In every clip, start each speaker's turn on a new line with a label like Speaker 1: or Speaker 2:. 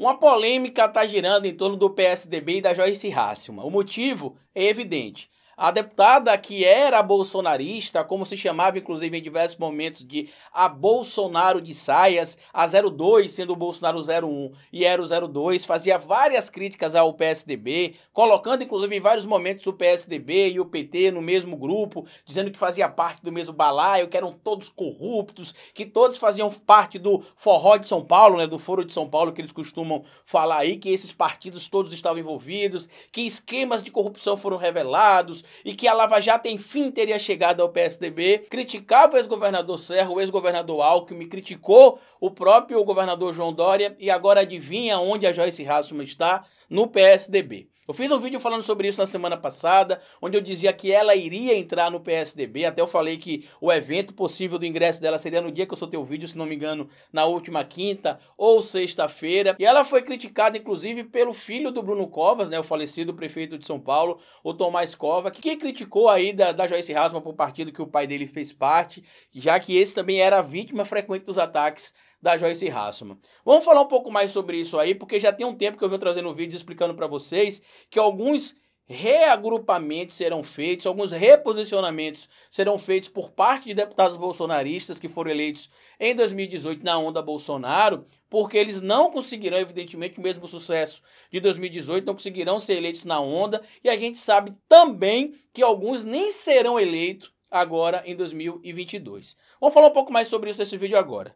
Speaker 1: Uma polêmica está girando em torno do PSDB e da Joyce Hasselman. O motivo é evidente. A deputada que era bolsonarista, como se chamava inclusive em diversos momentos de a Bolsonaro de saias, a 02 sendo o Bolsonaro 01 e era o 02, fazia várias críticas ao PSDB, colocando inclusive em vários momentos o PSDB e o PT no mesmo grupo, dizendo que fazia parte do mesmo balaio, que eram todos corruptos, que todos faziam parte do forró de São Paulo, né, do foro de São Paulo que eles costumam falar aí, que esses partidos todos estavam envolvidos, que esquemas de corrupção foram revelados, e que a Lava Jato enfim teria chegado ao PSDB, criticava o ex-governador Serra, o ex-governador Alckmin, criticou o próprio governador João Dória e agora adivinha onde a Joyce Hasselman está? No PSDB. Eu fiz um vídeo falando sobre isso na semana passada, onde eu dizia que ela iria entrar no PSDB. Até eu falei que o evento possível do ingresso dela seria no dia que eu soltei o vídeo, se não me engano, na última quinta ou sexta-feira. E ela foi criticada, inclusive, pelo filho do Bruno Covas, né? O falecido prefeito de São Paulo, o Tomás Covas, que criticou aí da, da Joyce Rasma por partido que o pai dele fez parte, já que esse também era vítima frequente dos ataques da Joyce Hasselman. Vamos falar um pouco mais sobre isso aí, porque já tem um tempo que eu venho trazendo vídeos explicando para vocês que alguns reagrupamentos serão feitos, alguns reposicionamentos serão feitos por parte de deputados bolsonaristas que foram eleitos em 2018 na onda Bolsonaro, porque eles não conseguirão, evidentemente, o mesmo sucesso de 2018, não conseguirão ser eleitos na onda, e a gente sabe também que alguns nem serão eleitos agora em 2022. Vamos falar um pouco mais sobre isso nesse vídeo agora.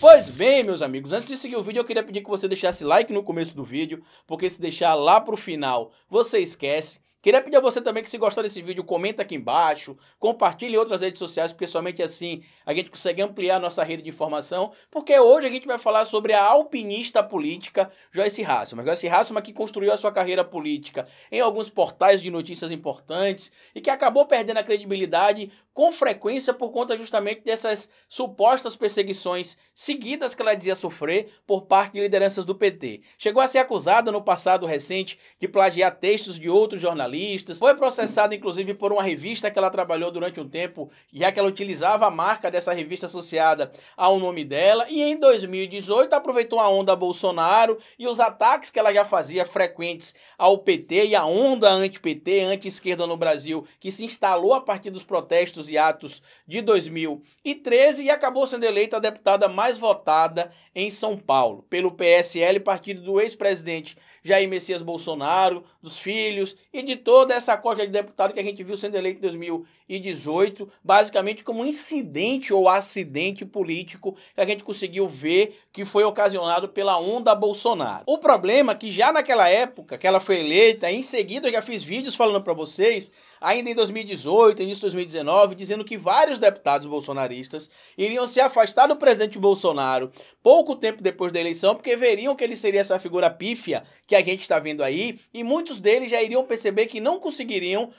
Speaker 1: Pois bem, meus amigos, antes de seguir o vídeo, eu queria pedir que você deixasse like no começo do vídeo, porque se deixar lá pro final, você esquece. Queria pedir a você também que se gostar desse vídeo, comenta aqui embaixo, compartilhe em outras redes sociais, porque somente assim a gente consegue ampliar nossa rede de informação, porque hoje a gente vai falar sobre a alpinista política Joyce Hasselman. Joyce Hasselman que construiu a sua carreira política em alguns portais de notícias importantes e que acabou perdendo a credibilidade com frequência por conta justamente dessas supostas perseguições seguidas que ela dizia sofrer por parte de lideranças do PT. Chegou a ser acusada no passado recente de plagiar textos de outros jornalistas jornalistas. Foi processada, inclusive, por uma revista que ela trabalhou durante um tempo, já é que ela utilizava a marca dessa revista associada ao nome dela. E em 2018 aproveitou a onda Bolsonaro e os ataques que ela já fazia frequentes ao PT e a onda anti-PT, anti-esquerda no Brasil, que se instalou a partir dos protestos e atos de 2013 e acabou sendo eleita a deputada mais votada em São Paulo pelo PSL, partido do ex-presidente Jair Messias Bolsonaro, dos filhos e de toda essa corte de deputado que a gente viu sendo eleito em 2018, basicamente como um incidente ou acidente político que a gente conseguiu ver que foi ocasionado pela onda Bolsonaro. O problema é que já naquela época que ela foi eleita, em seguida eu já fiz vídeos falando para vocês, ainda em 2018, início de 2019, dizendo que vários deputados bolsonaristas iriam se afastar do presidente Bolsonaro pouco tempo depois da eleição, porque veriam que ele seria essa figura pífia que a gente está vendo aí, e muitos deles já iriam perceber que não conseguiriam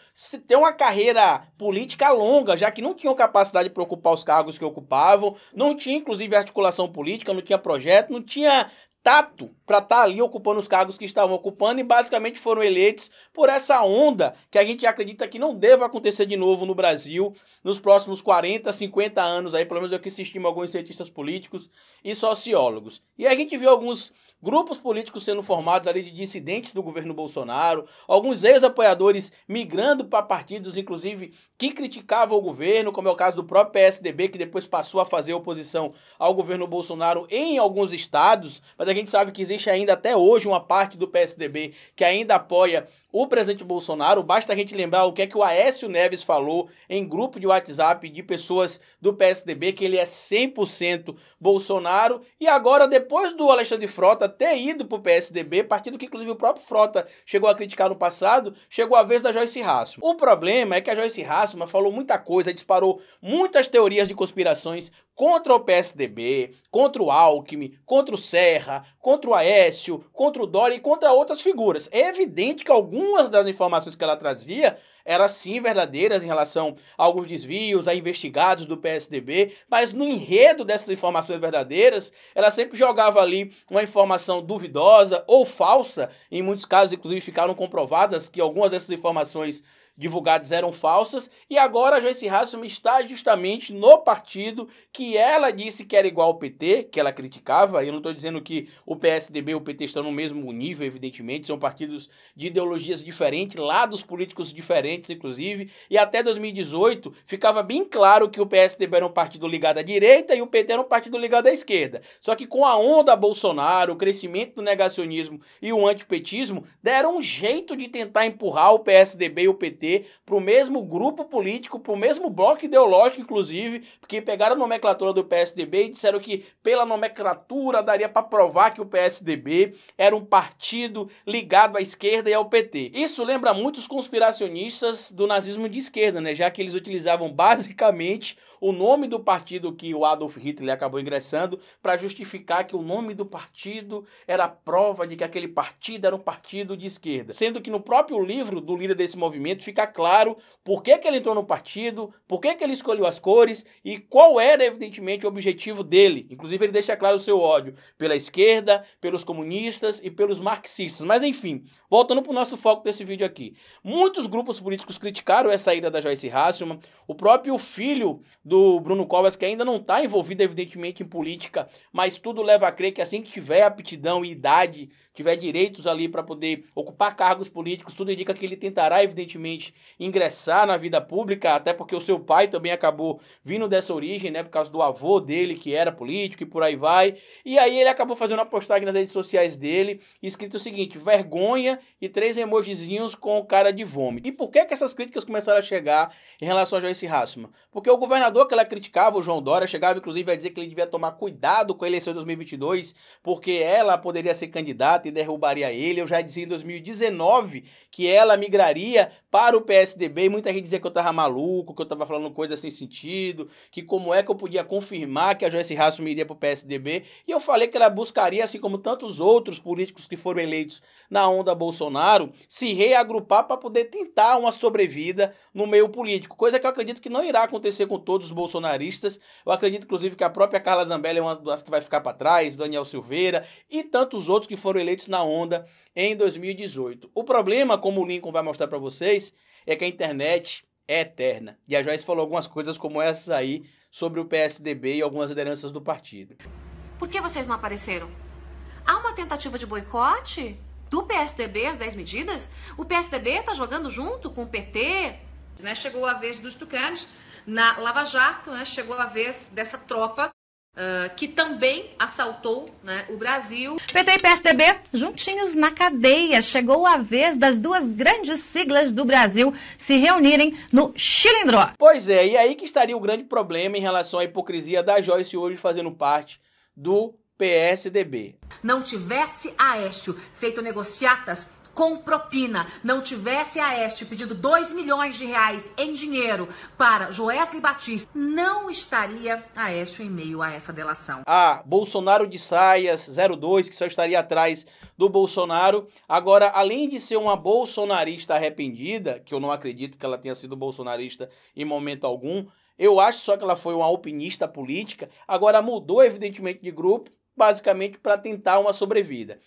Speaker 1: ter uma carreira política longa, já que não tinham capacidade para ocupar os cargos que ocupavam, não tinha inclusive articulação política, não tinha projeto, não tinha tato para estar tá ali ocupando os cargos que estavam ocupando e basicamente foram eleitos por essa onda que a gente acredita que não deva acontecer de novo no Brasil nos próximos 40, 50 anos aí, pelo menos é o que se estima alguns cientistas políticos e sociólogos. E a gente viu alguns grupos políticos sendo formados ali de dissidentes do governo Bolsonaro, alguns ex-apoiadores migrando para partidos, inclusive, que criticavam o governo, como é o caso do próprio PSDB, que depois passou a fazer oposição ao governo Bolsonaro em alguns estados, mas a gente sabe que existe ainda até hoje uma parte do PSDB que ainda apoia o presidente Bolsonaro, basta a gente lembrar o que é que o Aécio Neves falou em grupo de WhatsApp de pessoas do PSDB, que ele é 100% Bolsonaro, e agora, depois do Alexandre Frota ter ido para o PSDB, partido que inclusive o próprio Frota chegou a criticar no passado, chegou a vez da Joyce Hassman. O problema é que a Joyce Hassman falou muita coisa, disparou muitas teorias de conspirações contra o PSDB, contra o Alckmin, contra o Serra, contra o Aécio, contra o Dória e contra outras figuras. É evidente que alguns algumas das informações que ela trazia eram sim verdadeiras em relação a alguns desvios, a investigados do PSDB, mas no enredo dessas informações verdadeiras, ela sempre jogava ali uma informação duvidosa ou falsa, em muitos casos, inclusive, ficaram comprovadas que algumas dessas informações divulgadas eram falsas, e agora a Joyce Hasselman está justamente no partido que ela disse que era igual ao PT, que ela criticava, eu não estou dizendo que o PSDB e o PT estão no mesmo nível, evidentemente, são partidos de ideologias diferentes, lados políticos diferentes, inclusive, e até 2018 ficava bem claro que o PSDB era um partido ligado à direita e o PT era um partido ligado à esquerda. Só que com a onda Bolsonaro, o crescimento do negacionismo e o antipetismo, deram um jeito de tentar empurrar o PSDB e o PT para o mesmo grupo político, para o mesmo bloco ideológico, inclusive, porque pegaram a nomenclatura do PSDB e disseram que pela nomenclatura daria para provar que o PSDB era um partido ligado à esquerda e ao PT. Isso lembra muito os conspiracionistas do nazismo de esquerda, né? Já que eles utilizavam basicamente o nome do partido que o Adolf Hitler acabou ingressando para justificar que o nome do partido era prova de que aquele partido era um partido de esquerda. Sendo que no próprio livro do líder desse movimento ficar claro por que, que ele entrou no partido, por que, que ele escolheu as cores e qual era, evidentemente, o objetivo dele. Inclusive, ele deixa claro o seu ódio pela esquerda, pelos comunistas e pelos marxistas. Mas, enfim, voltando para o nosso foco desse vídeo aqui. Muitos grupos políticos criticaram essa ida da Joyce Hasselman. O próprio filho do Bruno Covas, que ainda não está envolvido, evidentemente, em política, mas tudo leva a crer que assim que tiver aptidão e idade, tiver direitos ali para poder ocupar cargos políticos, tudo indica que ele tentará, evidentemente, ingressar na vida pública, até porque o seu pai também acabou vindo dessa origem, né, por causa do avô dele que era político e por aí vai. E aí ele acabou fazendo uma postagem nas redes sociais dele, escrito o seguinte: vergonha e três emojizinhos com cara de vômito. E por que que essas críticas começaram a chegar em relação a Joyce Hasselman? Porque o governador que ela criticava, o João Dória, chegava inclusive a dizer que ele devia tomar cuidado com a eleição de 2022, porque ela poderia ser candidata e derrubaria ele. Eu já dizia em 2019 que ela migraria para o PSDB e muita gente dizia que eu tava maluco, que eu tava falando coisa sem sentido, que como é que eu podia confirmar que a Joyce me iria pro PSDB. E eu falei que ela buscaria, assim como tantos outros políticos que foram eleitos na onda Bolsonaro, se reagrupar para poder tentar uma sobrevida no meio político. Coisa que eu acredito que não irá acontecer com todos os bolsonaristas. Eu acredito, inclusive, que a própria Carla Zambelli é uma das que vai ficar para trás, Daniel Silveira e tantos outros que foram eleitos na onda em 2018. O problema, como o Lincoln vai mostrar para vocês, é que a internet é eterna. E a Joyce falou algumas coisas como essas aí sobre o PSDB e algumas lideranças do partido.
Speaker 2: Por que vocês não apareceram? Há uma tentativa de boicote do PSDB às 10 medidas? O PSDB está jogando junto com o PT? Né? Chegou a vez dos tucanos na Lava Jato, né? chegou a vez dessa tropa uh, que também assaltou né, o Brasil. PT e PSDB juntinhos na cadeia. Chegou a vez das duas grandes siglas do Brasil se reunirem no
Speaker 1: Chilindró. Pois é, e aí que estaria o grande problema em relação à hipocrisia da Joyce hoje fazendo parte do PSDB.
Speaker 2: Não tivesse Aécio feito negociatas com propina não tivesse a Este pedido 2 milhões de reais em dinheiro para Joesley Batista, não estaria a Este em meio a essa delação.
Speaker 1: Ah, Bolsonaro de Saias 02, que só estaria atrás do Bolsonaro. Agora, além de ser uma bolsonarista arrependida, que eu não acredito que ela tenha sido bolsonarista em momento algum, eu acho só que ela foi uma alpinista política, agora mudou evidentemente de grupo, basicamente para tentar uma sobrevida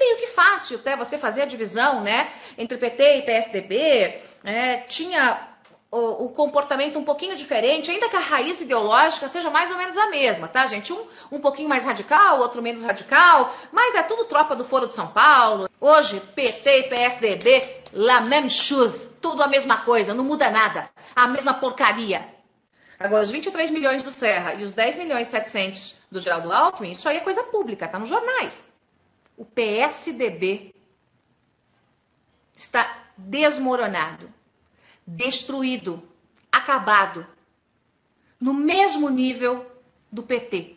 Speaker 2: meio que fácil até né? você fazer a divisão, né? Entre PT e PSDB, é, né? tinha o, o, comportamento um pouquinho diferente, ainda que a raiz ideológica seja mais ou menos a mesma, tá, gente? Um, um pouquinho mais radical, outro menos radical, mas é tudo tropa do Foro de São Paulo. Hoje, PT e PSDB, la même chose, tudo a mesma coisa, não muda nada, a mesma porcaria. Agora, os 23 milhões do Serra e os 10 milhões e 700 do Geraldo Alckmin, isso aí é coisa pública, tá nos jornais o PSDB está desmoronado, destruído, acabado, no mesmo nível do PT.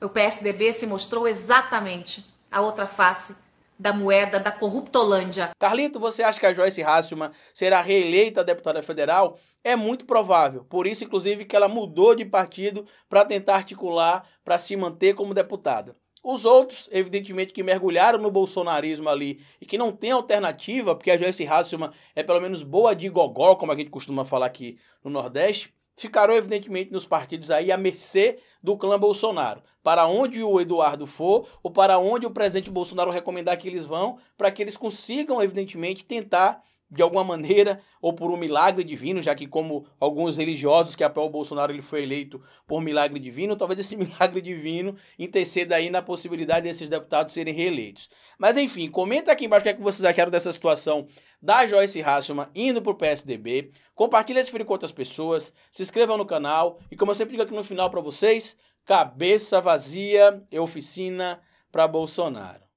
Speaker 2: O PSDB se mostrou exatamente a outra face da moeda da corruptolândia.
Speaker 1: Carlito, você acha que a Joyce Hasselman será reeleita deputada federal? É muito provável. Por isso, inclusive, que ela mudou de partido para tentar articular para se manter como deputada. Os outros, evidentemente, que mergulharam no bolsonarismo ali e que não tem alternativa, porque a Joyce Hasselman é pelo menos boa de gogó, como a gente costuma falar aqui no Nordeste, ficaram evidentemente nos partidos aí à mercê do clã Bolsonaro. Para onde o Eduardo for ou para onde o presidente Bolsonaro recomendar que eles vão, para que eles consigam, evidentemente, tentar de alguma maneira ou por um milagre divino, já que como alguns religiosos que apoiam o Bolsonaro ele foi eleito por milagre divino, talvez esse milagre divino interceda aí na possibilidade desses deputados serem reeleitos. Mas enfim, comenta aqui embaixo o que, é que vocês acharam dessa situação da Joyce Hasselman indo pro PSDB, compartilha esse vídeo com outras pessoas, se inscrevam no canal e como eu sempre digo aqui no final para vocês, cabeça vazia e oficina para Bolsonaro.